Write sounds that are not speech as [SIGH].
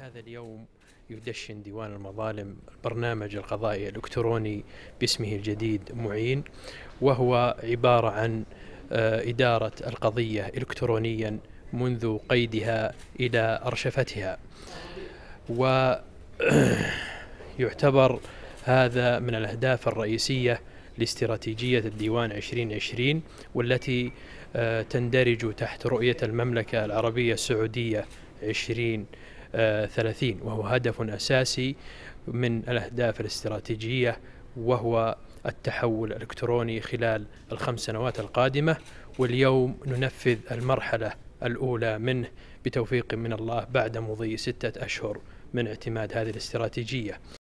هذا اليوم يدشن ديوان المظالم البرنامج القضائي الإلكتروني باسمه الجديد معين وهو عبارة عن آه، إدارة القضية إلكترونيا منذ قيدها إلى أرشفتها ويعتبر [CLEARS THROAT] هذا من الأهداف الرئيسية لاستراتيجية الديوان 2020 والتي آه، تندرج تحت رؤية المملكة العربية السعودية 20 30 آه، وهو هدف أساسي من الأهداف الاستراتيجية وهو التحول الإلكتروني خلال الخمس سنوات القادمة واليوم ننفذ المرحلة الأولى منه بتوفيق من الله بعد مضي ستة أشهر من اعتماد هذه الاستراتيجية